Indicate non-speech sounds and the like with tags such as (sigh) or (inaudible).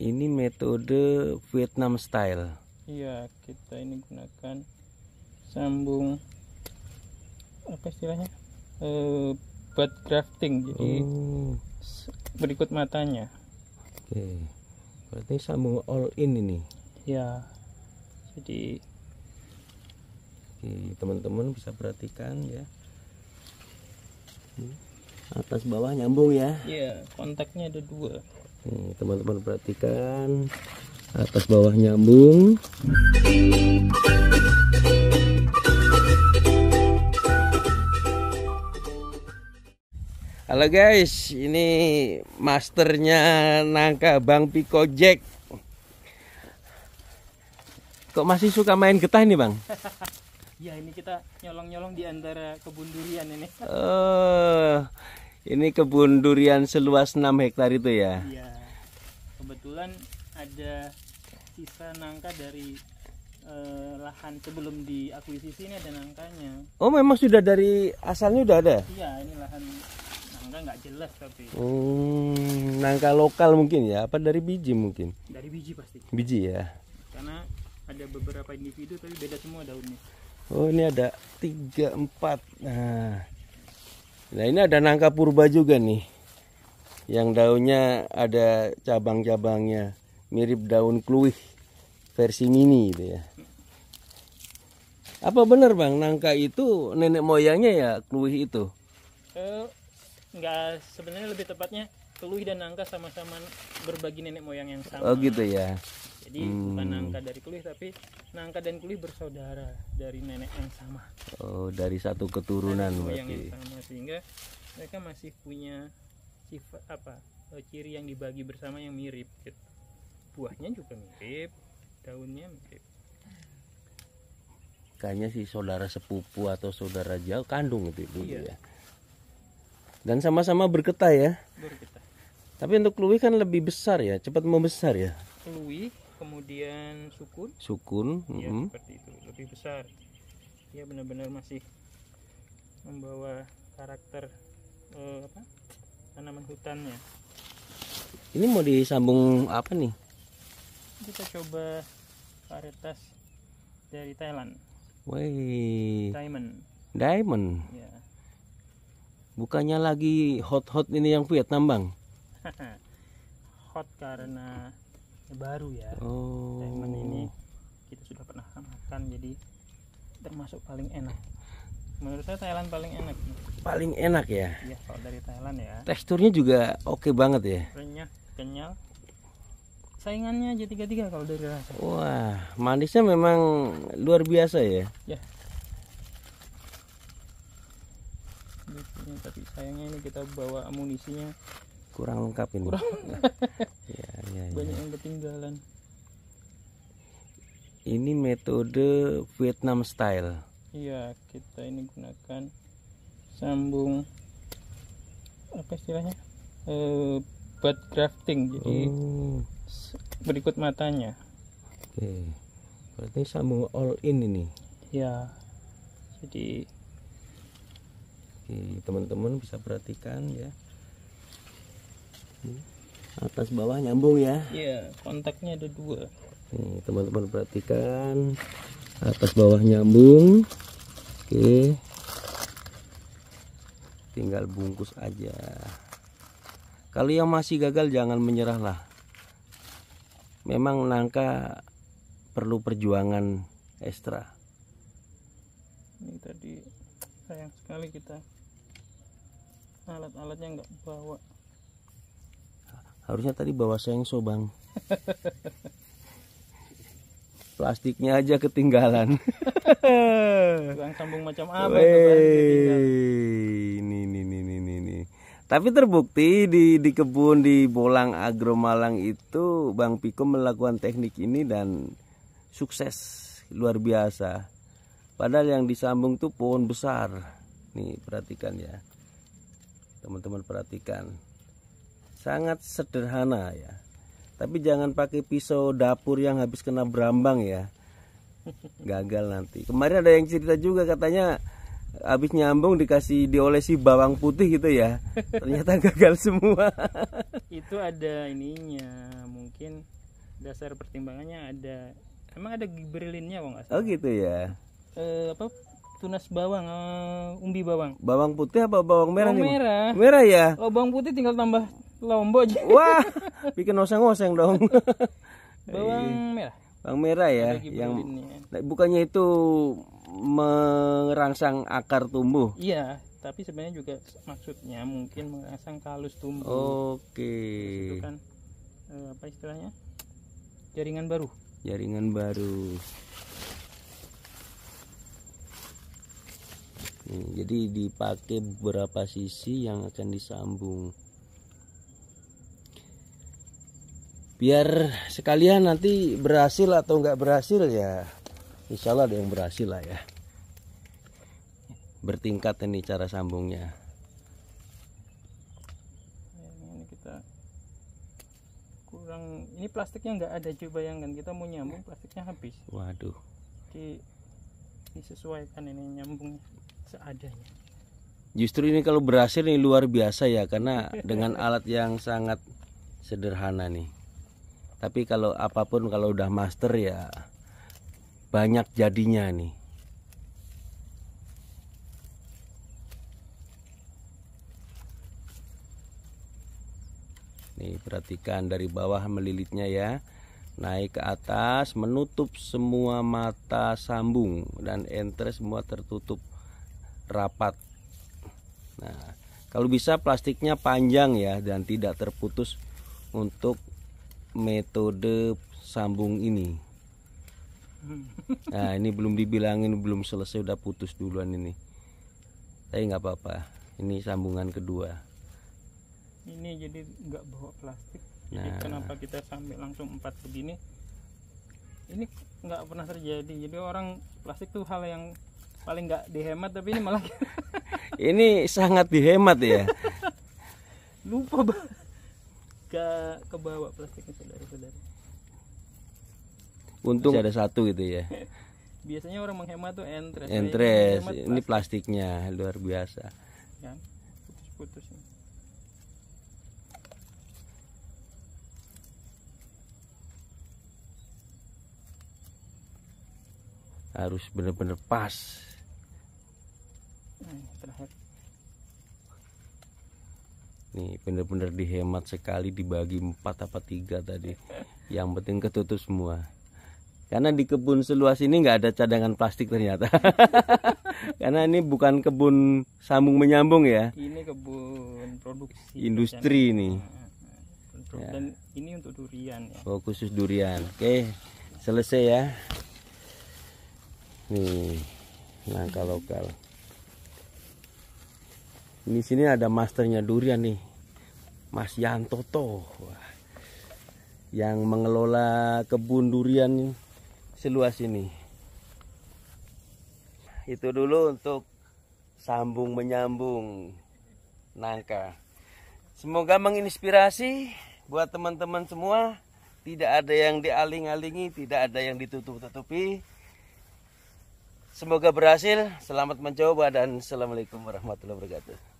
ini metode Vietnam style iya kita ini gunakan sambung apa istilahnya e, eh, buat grafting jadi oh. berikut matanya oke berarti sambung all in ini Iya. jadi Oke, teman-teman bisa perhatikan ya. Atas bawah nyambung ya. Iya, kontaknya ada dua teman-teman perhatikan atas bawah nyambung. Halo guys, ini masternya nangka Bang Piko Jack. Kok masih suka main getah nih Bang? (laughs) ya ini kita nyolong-nyolong di antara kebun durian ini. Oh, ini kebun durian seluas 6 hektar itu ya? ya kebetulan ada sisa nangka dari eh, lahan sebelum diakuisisi ini ada nangkanya. Oh, memang sudah dari asalnya udah ada. Iya, ini lahan nangka nggak jelas tapi. Hmm, nangka lokal mungkin ya, apa dari biji mungkin? Dari biji pasti. Biji ya. Karena ada beberapa individu tapi beda semua daunnya. Oh, ini ada tiga empat. Nah. Nah, ini ada nangka purba juga nih yang daunnya ada cabang-cabangnya mirip daun kluih versi mini gitu ya apa benar bang nangka itu nenek moyangnya ya kluih itu eh, enggak sebenarnya lebih tepatnya kluih dan nangka sama-sama berbagi nenek moyang yang sama oh gitu ya jadi hmm. bukan nangka dari kluih tapi nangka dan kluih bersaudara dari nenek yang sama oh dari satu keturunan nenek berarti yang sama sehingga mereka masih punya sifat apa e, ciri yang dibagi bersama yang mirip gitu. buahnya juga mirip daunnya mirip kayaknya si saudara sepupu atau saudara jauh kandung gitu gitu iya. ya dan sama-sama berketah ya berketah tapi untuk kluwi kan lebih besar ya cepat membesar ya kluwi kemudian sukun sukun ya, mm seperti itu lebih besar ya benar-benar masih membawa karakter eh, apa tanaman hutannya ini mau disambung apa nih kita coba varietas dari Thailand Wih. Diamond Diamond ya. bukannya lagi hot-hot ini yang Vietnam bang (laughs) hot karena baru ya oh. Diamond ini kita sudah pernah makan jadi termasuk paling enak menurut saya Thailand paling enak paling enak ya Ya, kalau dari Thailand ya teksturnya juga oke okay banget ya renyah kenyal saingannya aja tiga tiga kalau dari rasa wah manisnya memang luar biasa ya ya tapi sayangnya ini kita bawa amunisinya kurang lengkap ini kurang. (laughs) ya, ya, ya. banyak yang ketinggalan ini metode Vietnam style iya kita ini gunakan sambung apa istilahnya e, eh, buat grafting jadi oh. berikut matanya oke berarti sambung all in ini ya jadi oke teman-teman bisa perhatikan ya atas bawah nyambung ya iya kontaknya ada dua nih teman-teman perhatikan atas bawah nyambung oke tinggal bungkus aja kalau yang masih gagal jangan menyerahlah memang nangka perlu perjuangan ekstra ini tadi sayang sekali kita alat-alatnya nggak bawa harusnya tadi bawa sengso bang (laughs) plastiknya aja ketinggalan (laughs) tukang sambung macam apa Wey, ini ini ini ini ini tapi terbukti di di kebun di Bolang Agro Malang itu Bang Piko melakukan teknik ini dan sukses luar biasa. Padahal yang disambung tuh pohon besar. Nih perhatikan ya. Teman-teman perhatikan. Sangat sederhana ya tapi jangan pakai pisau dapur yang habis kena berambang ya gagal nanti kemarin ada yang cerita juga katanya habis nyambung dikasih diolesi bawang putih gitu ya ternyata gagal semua (laughs) itu ada ininya mungkin dasar pertimbangannya ada emang ada berlinnya kok enggak oh gitu ya e, apa tunas bawang eh, umbi bawang bawang putih apa bawang merah bawang merah merah ya oh bawang putih tinggal tambah Lombok. Wah, bikin oseng-oseng dong. (laughs) Bawang iya. merah. Bawang merah ya, yang ya. bukannya itu merangsang akar tumbuh. Iya, tapi sebenarnya juga maksudnya mungkin merangsang kalus tumbuh. Oke. Itu kan eh, apa istilahnya? Jaringan baru. Jaringan baru. jadi dipakai beberapa sisi yang akan disambung. biar sekalian nanti berhasil atau nggak berhasil ya insya Allah ada yang berhasil lah ya bertingkat ini cara sambungnya ini plastiknya nggak ada coba yang kan kita mau nyambung plastiknya habis waduh jadi disesuaikan ini nyambung seadanya justru ini kalau berhasil ini luar biasa ya karena (laughs) dengan alat yang sangat sederhana nih tapi kalau apapun kalau udah master ya banyak jadinya nih Nih, perhatikan dari bawah melilitnya ya. Naik ke atas, menutup semua mata sambung dan entres semua tertutup rapat. Nah, kalau bisa plastiknya panjang ya dan tidak terputus untuk metode sambung ini hmm. nah ini belum dibilangin belum selesai udah putus duluan ini tapi nggak apa-apa ini sambungan kedua ini jadi nggak bawa plastik jadi nah. kenapa kita sampai langsung empat begini ini nggak pernah terjadi jadi orang plastik tuh hal yang paling nggak dihemat tapi ini malah (laughs) ini sangat dihemat ya (laughs) lupa banget ke kebawa plastiknya saudara-saudara untung Masih ada satu gitu ya (laughs) biasanya orang menghemat tuh entres entres ini, ini plastiknya luar biasa kan? Ya, putus-putus harus benar-benar pas nah, terakhir Nih bener-bener dihemat sekali dibagi empat apa tiga tadi. Yang penting ketutup semua. Karena di kebun seluas ini nggak ada cadangan plastik ternyata. (laughs) Karena ini bukan kebun sambung menyambung ya. Ini kebun produksi. Industri ini. Ya. Dan ini untuk durian ya. Oh khusus durian. Oke selesai ya. Nih langkah lokal. Di sini ada masternya durian nih. Mas Yantoto toh, Yang mengelola kebun durian seluas ini. Itu dulu untuk sambung menyambung nangka. Semoga menginspirasi buat teman-teman semua. Tidak ada yang dialing-alingi, tidak ada yang ditutup-tutupi. Semoga berhasil, selamat mencoba dan Assalamualaikum warahmatullahi wabarakatuh.